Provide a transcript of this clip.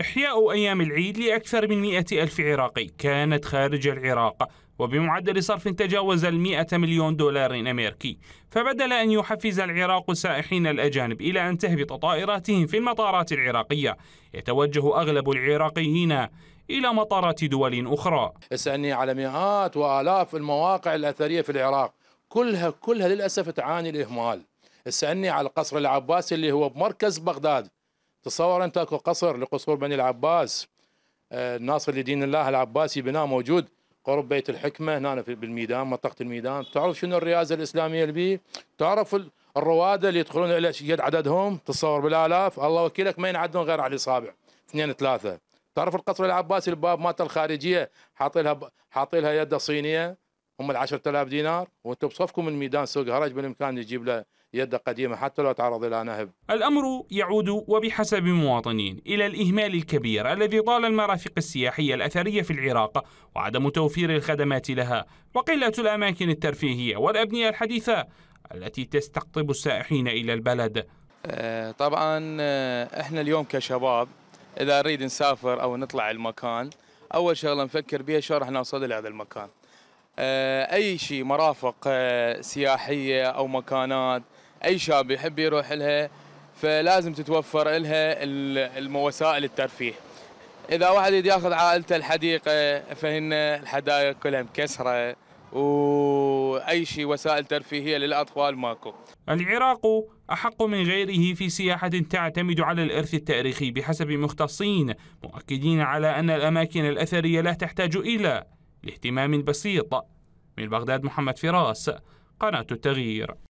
إحياء أيام العيد لأكثر من مئة ألف عراقي كانت خارج العراق وبمعدل صرف تجاوز المئة مليون دولار أمريكي فبدل أن يحفز العراق السائحين الأجانب إلى أن تهبط طائراتهم في المطارات العراقية يتوجه أغلب العراقيين إلى مطارات دول أخرى اسألني على مئات وآلاف المواقع الأثرية في العراق كلها كلها للأسف تعاني الإهمال اسألني على القصر العباسي اللي هو بمركز بغداد تصور انت اكو قصر لقصور بني العباس آه، ناصر لدين الله العباسي بناء موجود قرب بيت الحكمه هنا بالميدان منطقه الميدان تعرف شنو الرياضه الاسلاميه اللي بيه تعرف الرواده اللي يدخلون الى قد عددهم تصور بالالاف الله وكيلك ما ينعدون غير على الاصابع اثنين ثلاثه تعرف القصر العباسي الباب مات الخارجيه حاطي لها حاطي لها يده صينيه هم ال 10000 دينار وانتم بصفكم من ميدان سوق هرج بالامكان نجيب له يده قديمه حتى لو تعرض الى نهب. الامر يعود وبحسب مواطنين الى الاهمال الكبير الذي طال المرافق السياحيه الاثريه في العراق وعدم توفير الخدمات لها وقله الاماكن الترفيهيه والابنيه الحديثه التي تستقطب السائحين الى البلد. آه، طبعا آه، احنا اليوم كشباب اذا نريد نسافر او نطلع المكان اول شغله نفكر بها شلون راح نوصل لهذا المكان. آه، اي شيء مرافق آه، سياحيه او مكانات اي شاب يحب يروح لها فلازم تتوفر لها وسائل الترفيه اذا واحد ياخذ عائلته الحديقه فهن الحدائق كلها مكسره واي شيء وسائل ترفيهيه للاطفال ماكو. العراق احق من غيره في سياحه تعتمد على الارث التاريخي بحسب مختصين مؤكدين على ان الاماكن الاثريه لا تحتاج الى لاهتمام بسيط من بغداد محمد فراس قناة التغيير